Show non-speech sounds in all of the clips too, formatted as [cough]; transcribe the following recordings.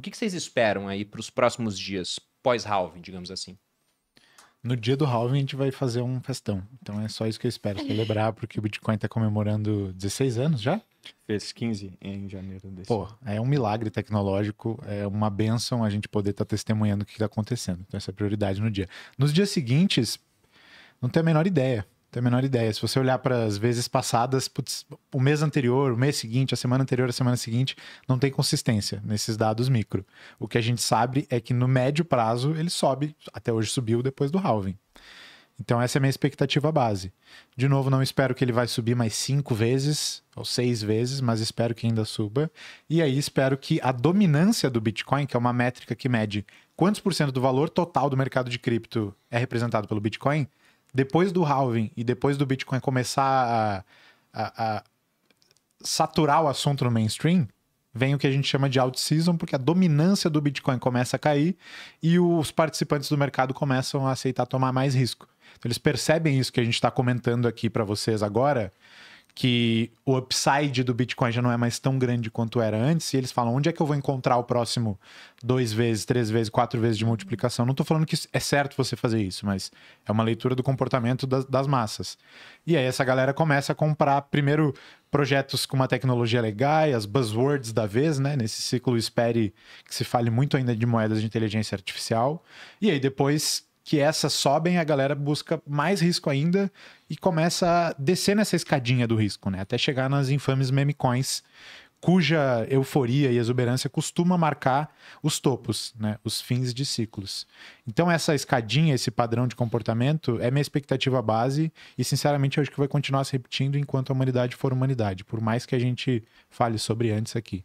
O que, que vocês esperam aí para os próximos dias, pós-halving, digamos assim? No dia do halving a gente vai fazer um festão. Então é só isso que eu espero é. celebrar, porque o Bitcoin está comemorando 16 anos já. Fez 15 em janeiro desse. Pô, é um milagre tecnológico, é uma benção a gente poder estar tá testemunhando o que está acontecendo. Então essa é a prioridade no dia. Nos dias seguintes, não tenho a menor ideia tenho a menor ideia. Se você olhar para as vezes passadas, putz, o mês anterior, o mês seguinte, a semana anterior, a semana seguinte, não tem consistência nesses dados micro. O que a gente sabe é que no médio prazo ele sobe, até hoje subiu depois do halving. Então essa é a minha expectativa base. De novo, não espero que ele vai subir mais cinco vezes ou seis vezes, mas espero que ainda suba. E aí espero que a dominância do Bitcoin, que é uma métrica que mede quantos por cento do valor total do mercado de cripto é representado pelo Bitcoin, depois do halving e depois do Bitcoin começar a, a, a saturar o assunto no mainstream, vem o que a gente chama de out-season, porque a dominância do Bitcoin começa a cair e os participantes do mercado começam a aceitar tomar mais risco. Então, eles percebem isso que a gente está comentando aqui para vocês agora, que o upside do Bitcoin já não é mais tão grande quanto era antes, e eles falam onde é que eu vou encontrar o próximo dois vezes, três vezes, quatro vezes de multiplicação. Não estou falando que é certo você fazer isso, mas é uma leitura do comportamento das, das massas. E aí essa galera começa a comprar primeiro projetos com uma tecnologia legal, as buzzwords da vez, né? Nesse ciclo espere que se fale muito ainda de moedas de inteligência artificial. E aí depois que essas sobem, a galera busca mais risco ainda e começa a descer nessa escadinha do risco, né? Até chegar nas infames meme coins, cuja euforia e exuberância costuma marcar os topos, né? os fins de ciclos. Então, essa escadinha, esse padrão de comportamento é minha expectativa base e, sinceramente, eu acho que vai continuar se repetindo enquanto a humanidade for humanidade, por mais que a gente fale sobre antes aqui.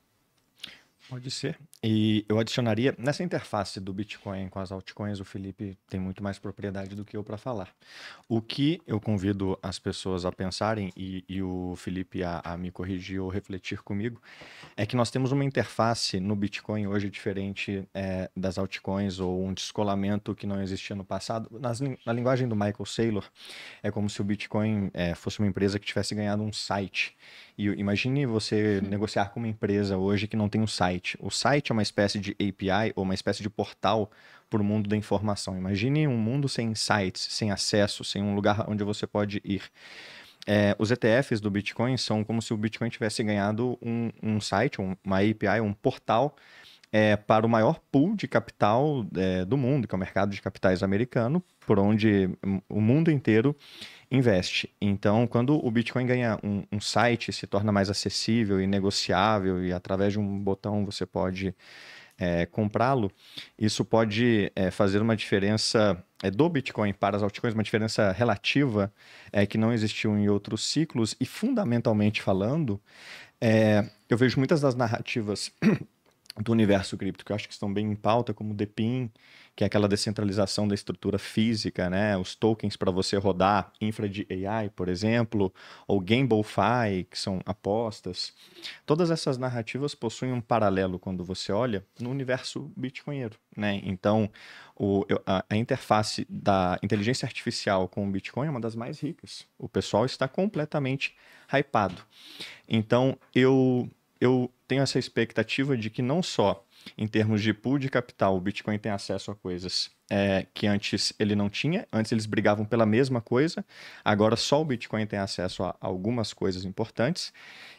Pode ser. E eu adicionaria, nessa interface do Bitcoin com as altcoins, o Felipe tem muito mais propriedade do que eu para falar. O que eu convido as pessoas a pensarem, e, e o Felipe a, a, me corrigir ou refletir comigo, é que nós temos uma interface no Bitcoin hoje diferente é, das altcoins ou um descolamento que não existia no passado. Nas, na linguagem do Michael Saylor, é como se o Bitcoin é, fosse uma empresa que tivesse ganhado um site. E imagine você uhum. negociar com uma empresa hoje que não tem um site site. O site é uma espécie de API ou uma espécie de portal para o mundo da informação. Imagine um mundo sem sites, sem acesso, sem um lugar onde você pode ir. É, os ETFs do Bitcoin são como se o Bitcoin tivesse ganhado um, um site, um, uma API, um portal é, para o maior pool de capital é, do mundo, que é o mercado de capitais americano, por onde o mundo inteiro investe. Então, quando o Bitcoin ganha um, um site, se torna mais acessível e negociável, e através de um botão você pode é, comprá-lo, isso pode é, fazer uma diferença é, do Bitcoin para as altcoins, uma diferença relativa é, que não existiu em outros ciclos. E fundamentalmente falando, é, eu vejo muitas das narrativas do universo cripto, que eu acho que estão bem em pauta, como o DePIN, que é aquela descentralização da estrutura física, né? Os tokens para você rodar infra de AI, por exemplo, ou GambleFi, que são apostas. Todas essas narrativas possuem um paralelo quando você olha no universo bitcoinheiro, né? Então, o, a, a interface da inteligência artificial com o Bitcoin é uma das mais ricas. O pessoal está completamente hypado. Então, eu eu tenho essa expectativa de que não só em termos de pool de capital, o Bitcoin tem acesso a coisas é, que antes ele não tinha. Antes eles brigavam pela mesma coisa. Agora só o Bitcoin tem acesso a algumas coisas importantes.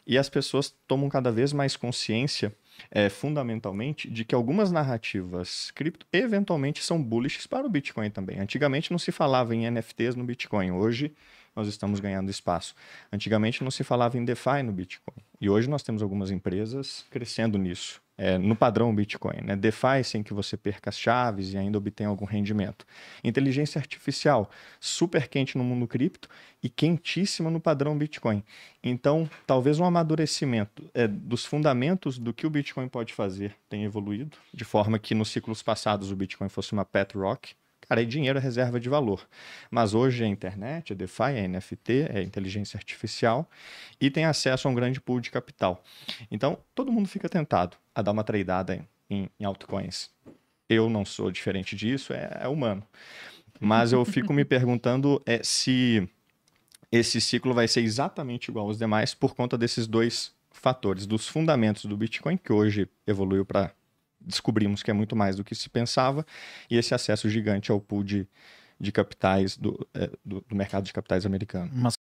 E as pessoas tomam cada vez mais consciência é, fundamentalmente de que algumas narrativas cripto eventualmente são bullish para o Bitcoin também. Antigamente não se falava em NFTs no Bitcoin, hoje nós estamos ganhando espaço. Antigamente não se falava em DeFi no Bitcoin e hoje nós temos algumas empresas crescendo nisso é, no padrão Bitcoin, né? DeFi sem que você perca as chaves e ainda obtenha algum rendimento. Inteligência artificial, super quente no mundo cripto e quentíssima no padrão Bitcoin. Então, talvez um amadurecimento é, dos fundamentos do que o Bitcoin pode fazer tenha evoluído, de forma que nos ciclos passados o Bitcoin fosse uma pet rock, Cara, é dinheiro é reserva de valor. Mas hoje é internet, é DeFi, é NFT, é inteligência artificial e tem acesso a um grande pool de capital. Então, todo mundo fica tentado a dar uma tradeada em, em, em altcoins. Eu não sou diferente disso, é, é humano. Mas eu fico me [laughs] perguntando é, se esse ciclo vai ser exatamente igual aos demais por conta desses dois fatores, dos fundamentos do Bitcoin, que hoje evoluiu para descobrimos que é muito mais do que se pensava, e esse acesso gigante ao pool de, de capitais do, é, do, do mercado de capitais americano. Mas